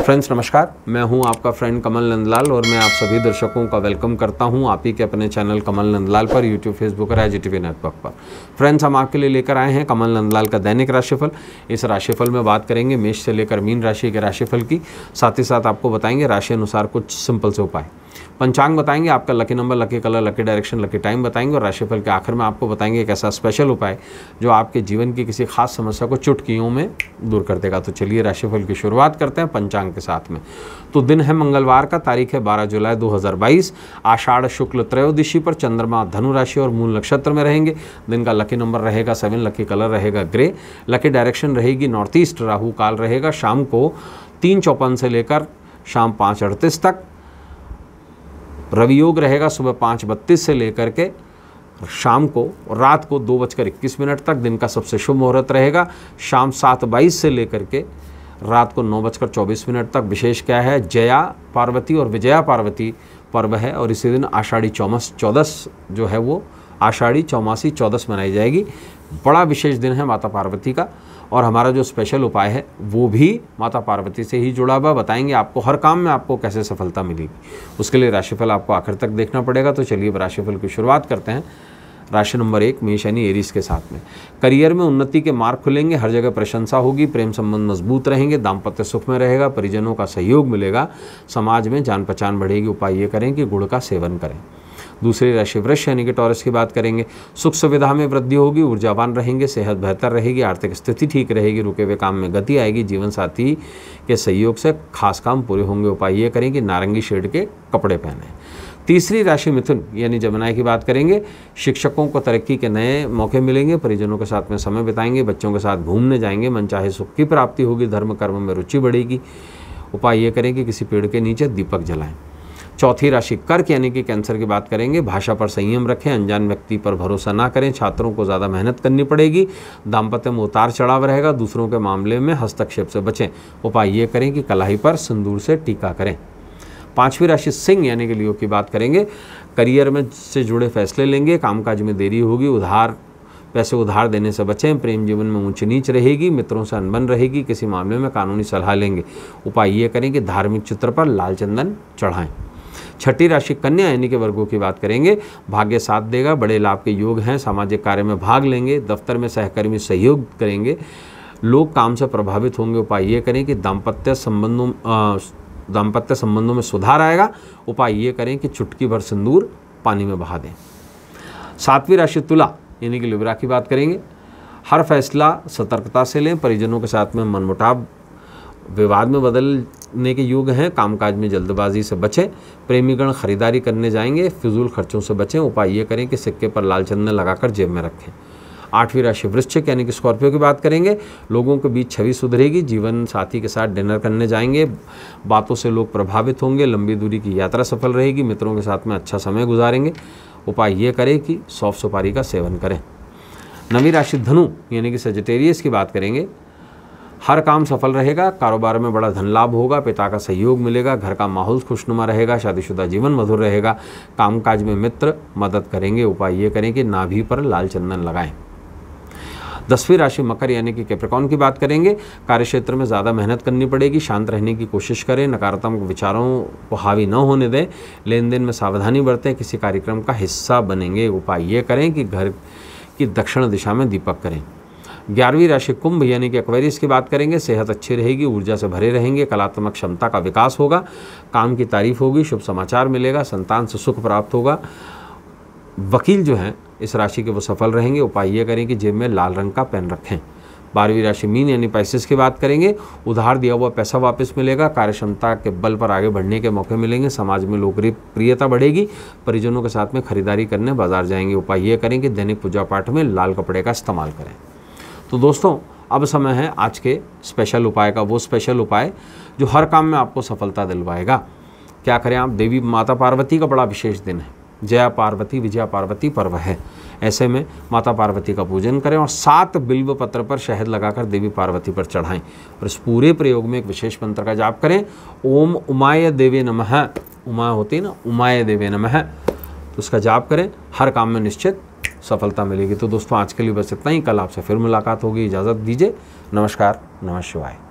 friends नमस्कार मैं हूं आपका फ्रेंड कमल नंदलाल और मैं आप सभी दर्शकों का वेलकम करता हूं आप ही के अपने चैनल कमल नंदलाल पर यूट्यूब फेसबुक और आई नेटवर्क पर फ्रेंड्स हम आपके लिए लेकर आए हैं कमल नंदलाल का दैनिक राशिफल इस राशिफल में बात करेंगे मेष से लेकर मीन राशि के राशिफल की साथ ही साथ आपको बताएंगे राशि अनुसार कुछ सिंपल से उपाय पंचांग बताएंगे आपका lucky number lucky colour lucky direction lucky time बताएंगे और राशिफल के आखिर में आपको बताएंगे एक ऐसा स्पेशल उपाय जो आपके जीवन की किसी खास समस्या को चुटकियों में दूर कर देगा तो चलिए राशिफल की शुरुआत करते हैं पंचांग के साथ में तो दिन है मंगलवार का तारीख है बारह जुलाई दो आषाढ़ शुक्ल त्रयोदशी पर चंद्रमा धनु राशि और मूल नक्षत्र में रहेंगे दिन का लकी नंबर रहेगा सेवन लकी कलर रहेगा ग्रे लकी डायरेक्शन रहेगी नॉर्थ ईस्ट राहु काल रहेगा शाम को तीन चौपन से लेकर शाम पाँच अड़तीस तक रवि योग रहेगा सुबह पाँच बत्तीस से लेकर के शाम को रात को दो बजकर इक्कीस मिनट तक दिन का सबसे शुभ मुहूर्त रहेगा शाम सात बाईस से लेकर के रात को नौ बजकर चौबीस मिनट तक विशेष क्या है जया पार्वती और विजया पार्वती पर्व है और इसी दिन आषाढ़ी चौमस चौदस जो है वो आषाढ़ी चौमासी चौदस मनाई जाएगी बड़ा विशेष दिन है माता पार्वती का और हमारा जो स्पेशल उपाय है वो भी माता पार्वती से ही जुड़ा हुआ बताएंगे आपको हर काम में आपको कैसे सफलता मिलेगी उसके लिए राशिफल आपको आखिर तक देखना पड़ेगा तो चलिए राशिफल की शुरुआत करते हैं राशि नंबर एक मेष यानी एरीज के साथ में करियर में उन्नति के मार्ग खुलेंगे हर जगह प्रशंसा होगी प्रेम संबंध मजबूत रहेंगे दाम्पत्य सुख में रहेगा परिजनों का सहयोग मिलेगा समाज में जान पहचान बढ़ेगी उपाय ये करें कि गुड़ का सेवन करें दूसरी राशि वृक्ष यानी कि टॉरस की बात करेंगे सुख सुविधा में वृद्धि होगी ऊर्जावान रहेंगे सेहत बेहतर रहेगी आर्थिक स्थिति ठीक रहेगी रुके हुए काम में गति आएगी जीवन साथी के सहयोग से खास काम पूरे होंगे उपाय ये करें कि नारंगी शेड के कपड़े पहने तीसरी राशि मिथुन यानी जमुनाई की बात करेंगे शिक्षकों को तरक्की के नए मौके मिलेंगे परिजनों के साथ में समय बिताएंगे बच्चों के साथ घूमने जाएंगे मनचाहे सुख की प्राप्ति होगी धर्म कर्म में रुचि बढ़ेगी उपाय ये करें कि किसी पेड़ के नीचे दीपक जलाएं चौथी राशि कर्क यानी कि कैंसर की बात करेंगे भाषा पर संयम रखें अनजान व्यक्ति पर भरोसा ना करें छात्रों को ज़्यादा मेहनत करनी पड़ेगी दाम्पत्य में उतार चढ़ाव रहेगा दूसरों के मामले में हस्तक्षेप से बचें उपाय ये करें कि कलाही पर सिंदूर से टीका करें पांचवी राशि सिंह यानी कि लियो की बात करेंगे करियर में से जुड़े फैसले लेंगे कामकाज में देरी होगी उधार पैसे उधार देने से बचें प्रेम जीवन में ऊंच नीच रहेगी मित्रों से अनबन रहेगी किसी मामले में कानूनी सलाह लेंगे उपाय ये करें कि धार्मिक चित्र पर लाल चंदन चढ़ाएं छठी राशि कन्या यानी के वर्गों की बात करेंगे भाग्य साथ देगा बड़े लाभ के योग हैं सामाजिक कार्य में भाग लेंगे दफ्तर में सहकर्मी सहयोग करेंगे लोग काम से प्रभावित होंगे उपाय ये करें कि दाम्पत्य संबंधों दाम्पत्य संबंधों में सुधार आएगा उपाय ये करें कि चुटकी भर सिंदूर पानी में बहा दें सातवीं राशि तुला यानी कि लिब्रा की बात करेंगे हर फैसला सतर्कता से लें परिजनों के साथ में मनमुटाव विवाद में बदलने के युग हैं कामकाज में जल्दबाजी से बचें प्रेमीगण खरीदारी करने जाएंगे फिजूल खर्चों से बचें उपाय ये करें कि सिक्के पर लाल चंदन लगाकर जेब में रखें आठवीं राशि वृश्चिक यानी कि स्कॉर्पियो की बात करेंगे लोगों के बीच छवि सुधरेगी जीवन साथी के साथ डिनर करने जाएंगे बातों से लोग प्रभावित होंगे लंबी दूरी की यात्रा सफल रहेगी मित्रों के साथ में अच्छा समय गुजारेंगे उपाय ये करें कि सौफ सुपारी का सेवन करें नवी राशि धनु यानी कि सजिटेरियस की बात करेंगे हर काम सफल रहेगा कारोबार में बड़ा धन लाभ होगा पिता का सहयोग मिलेगा घर का माहौल खुशनुमा रहेगा शादीशुदा जीवन मधुर रहेगा कामकाज में मित्र मदद करेंगे उपाय ये करें कि नाभि पर लाल चंदन लगाएं दसवीं राशि मकर यानी कि कैप्रिकॉन की बात करेंगे कार्य क्षेत्र में ज़्यादा मेहनत करनी पड़ेगी शांत रहने की कोशिश करें नकारात्मक विचारों को हावी न होने दें लेन देन में सावधानी बरतें किसी कार्यक्रम का हिस्सा बनेंगे उपाय ये करें कि घर की दक्षिण दिशा में दीपक करें ग्यारहवीं राशि कुंभ यानी कि एक्वेरियस की बात करेंगे सेहत अच्छी रहेगी ऊर्जा से भरे रहेंगे कलात्मक क्षमता का विकास होगा काम की तारीफ होगी शुभ समाचार मिलेगा संतान से सुख प्राप्त होगा वकील जो हैं इस राशि के वो सफल रहेंगे उपाय ये करें कि जेब में लाल रंग का पेन रखें बारहवीं राशि मीन यानी पैसेस की बात करेंगे उधार दिया हुआ पैसा वापस मिलेगा कार्यक्षमता के बल पर आगे बढ़ने के मौके मिलेंगे समाज में लोकप्रियता प्रियता बढ़ेगी परिजनों के साथ में खरीदारी करने बाजार जाएंगे उपाय ये करें कि दैनिक पूजा पाठ में लाल कपड़े का इस्तेमाल करें तो दोस्तों अब समय है आज के स्पेशल उपाय का वो स्पेशल उपाय जो हर काम में आपको सफलता दिलवाएगा क्या करें आप देवी माता पार्वती का बड़ा विशेष दिन है जया पार्वती विजया पार्वती पर्व है ऐसे में माता पार्वती का पूजन करें और सात बिल्व पत्र पर शहद लगाकर देवी पार्वती पर चढ़ाएं और इस पूरे प्रयोग में एक विशेष मंत्र का जाप करें ओम उमाय देवे नमः उमा होती है ना उमाय देवे नमः तो उसका जाप करें हर काम में निश्चित सफलता मिलेगी तो दोस्तों आज के लिए बस इतना ही कल आपसे फिर मुलाकात होगी इजाज़त दीजिए नमस्कार नमः शिवाय